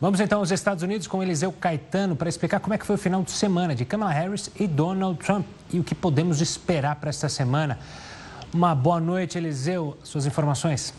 Vamos então aos Estados Unidos com Eliseu Caetano para explicar como é que foi o final de semana de Kamala Harris e Donald Trump e o que podemos esperar para esta semana. Uma boa noite, Eliseu. Suas informações.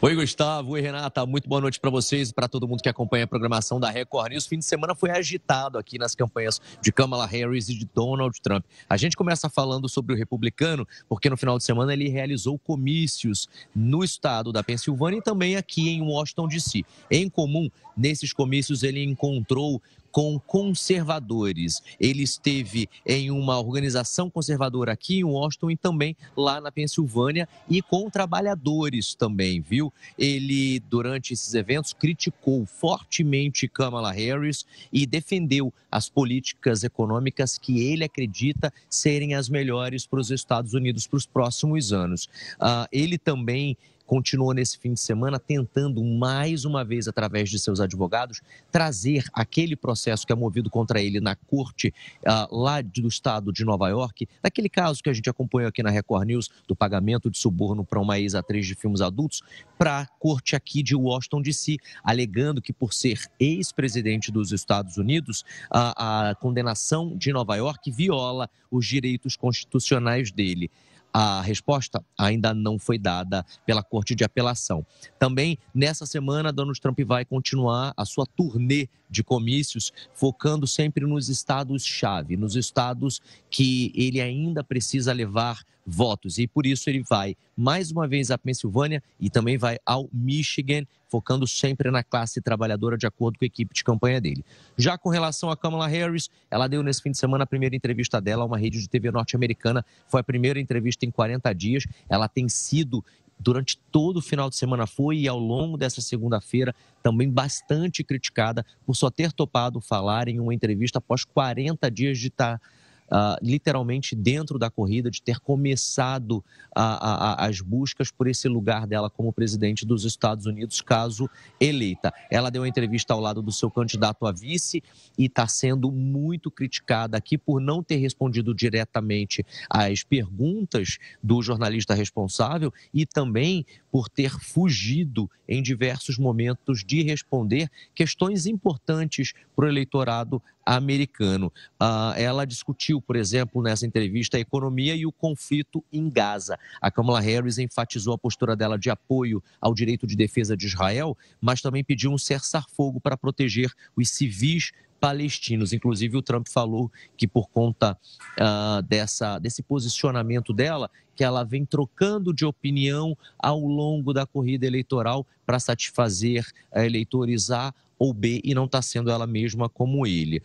Oi, Gustavo. Oi, Renata. Muito boa noite para vocês e para todo mundo que acompanha a programação da Record News. Fim de semana foi agitado aqui nas campanhas de Kamala Harris e de Donald Trump. A gente começa falando sobre o republicano, porque no final de semana ele realizou comícios no estado da Pensilvânia e também aqui em Washington, D.C. Em comum, nesses comícios ele encontrou com conservadores. Ele esteve em uma organização conservadora aqui em Washington e também lá na Pensilvânia e com trabalhadores também, viu? Ele, durante esses eventos, criticou fortemente Kamala Harris e defendeu as políticas econômicas que ele acredita serem as melhores para os Estados Unidos para os próximos anos. Uh, ele também continuou nesse fim de semana tentando, mais uma vez, através de seus advogados, trazer aquele processo que é movido contra ele na corte uh, lá do estado de Nova York, daquele caso que a gente acompanhou aqui na Record News, do pagamento de suborno para uma ex-atriz de filmes adultos, para a corte aqui de Washington DC, alegando que, por ser ex-presidente dos Estados Unidos, a condenação de Nova York viola os direitos constitucionais dele. A resposta ainda não foi dada pela Corte de Apelação. Também nessa semana, Donald Trump vai continuar a sua turnê de comícios, focando sempre nos estados-chave, nos estados que ele ainda precisa levar votos. E por isso ele vai mais uma vez à Pensilvânia e também vai ao Michigan, focando sempre na classe trabalhadora, de acordo com a equipe de campanha dele. Já com relação a Kamala Harris, ela deu nesse fim de semana a primeira entrevista dela a uma rede de TV norte-americana. Foi a primeira entrevista em 40 dias. Ela tem sido durante todo o final de semana foi e ao longo dessa segunda-feira também bastante criticada por só ter topado falar em uma entrevista após 40 dias de estar tá uh, literalmente dentro da corrida, de ter começado a, a, as buscas por esse lugar dela como presidente dos Estados Unidos, caso eleita. Ela deu uma entrevista ao lado do seu candidato a vice e está sendo muito criticada aqui por não ter respondido diretamente às perguntas do jornalista responsável e também por ter fugido em diversos momentos de responder questões importantes para o eleitorado americano. Uh, ela discutiu por exemplo, nessa entrevista, a economia e o conflito em Gaza. A Kamala Harris enfatizou a postura dela de apoio ao direito de defesa de Israel, mas também pediu um cessar-fogo para proteger os civis palestinos. Inclusive, o Trump falou que por conta uh, dessa, desse posicionamento dela, que ela vem trocando de opinião ao longo da corrida eleitoral para satisfazer uh, eleitores A ou B e não está sendo ela mesma como ele. Uh,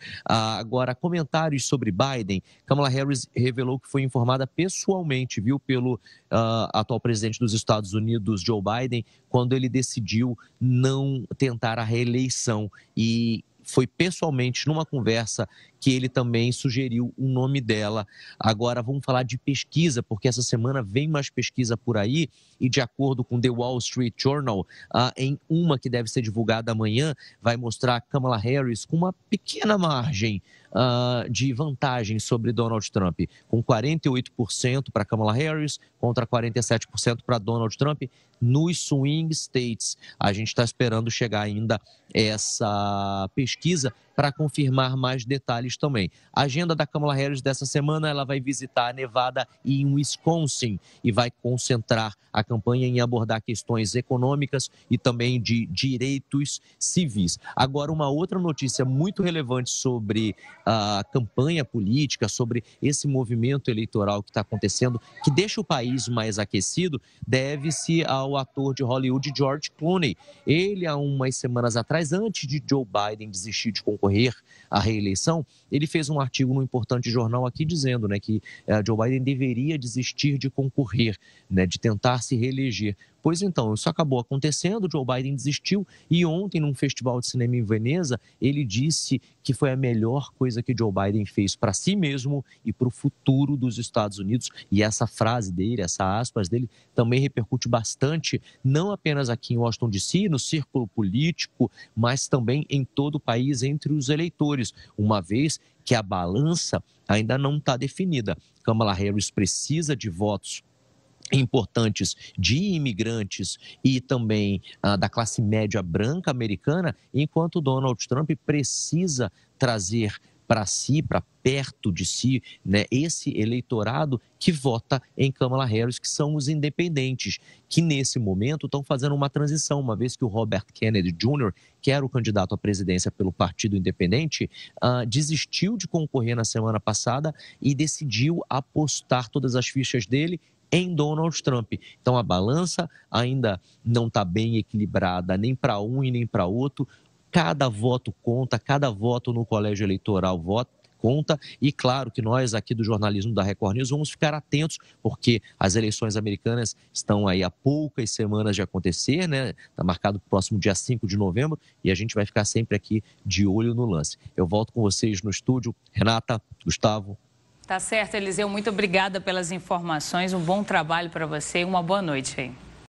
agora, comentários sobre Biden. Kamala Harris revelou que foi informada pessoalmente, viu, pelo uh, atual presidente dos Estados Unidos, Joe Biden, quando ele decidiu não tentar a reeleição. E foi pessoalmente numa conversa que ele também sugeriu o nome dela. Agora vamos falar de pesquisa, porque essa semana vem mais pesquisa por aí e de acordo com The Wall Street Journal, ah, em uma que deve ser divulgada amanhã, vai mostrar a Kamala Harris com uma pequena margem ah, de vantagem sobre Donald Trump, com 48% para Kamala Harris contra 47% para Donald Trump nos swing states. A gente está esperando chegar ainda essa pesquisa pesquisa para confirmar mais detalhes também. A agenda da Kamala Harris dessa semana, ela vai visitar Nevada e Wisconsin e vai concentrar a campanha em abordar questões econômicas e também de direitos civis. Agora, uma outra notícia muito relevante sobre a campanha política, sobre esse movimento eleitoral que está acontecendo, que deixa o país mais aquecido, deve-se ao ator de Hollywood George Clooney. Ele, há umas semanas atrás, antes de Joe Biden desistir, desistir de concorrer à reeleição, ele fez um artigo no importante jornal aqui dizendo né, que uh, Joe Biden deveria desistir de concorrer, né, de tentar se reeleger. Pois então, isso acabou acontecendo, Joe Biden desistiu e ontem, num festival de cinema em Veneza, ele disse que foi a melhor coisa que Joe Biden fez para si mesmo e para o futuro dos Estados Unidos. E essa frase dele, essa aspas dele, também repercute bastante, não apenas aqui em Washington DC, no círculo político, mas também em todo o país país entre os eleitores, uma vez que a balança ainda não está definida. Kamala Harris precisa de votos importantes de imigrantes e também ah, da classe média branca americana, enquanto Donald Trump precisa trazer para si, para perto de si, né, esse eleitorado que vota em Kamala Harris, que são os independentes, que nesse momento estão fazendo uma transição, uma vez que o Robert Kennedy Jr., que era o candidato à presidência pelo Partido Independente, uh, desistiu de concorrer na semana passada e decidiu apostar todas as fichas dele em Donald Trump. Então a balança ainda não está bem equilibrada nem para um e nem para outro cada voto conta, cada voto no colégio eleitoral vota, conta. E claro que nós aqui do jornalismo da Record News vamos ficar atentos, porque as eleições americanas estão aí há poucas semanas de acontecer, né? Está marcado o próximo dia 5 de novembro e a gente vai ficar sempre aqui de olho no lance. Eu volto com vocês no estúdio. Renata, Gustavo. Tá certo, Eliseu. Muito obrigada pelas informações. Um bom trabalho para você e uma boa noite. Hein?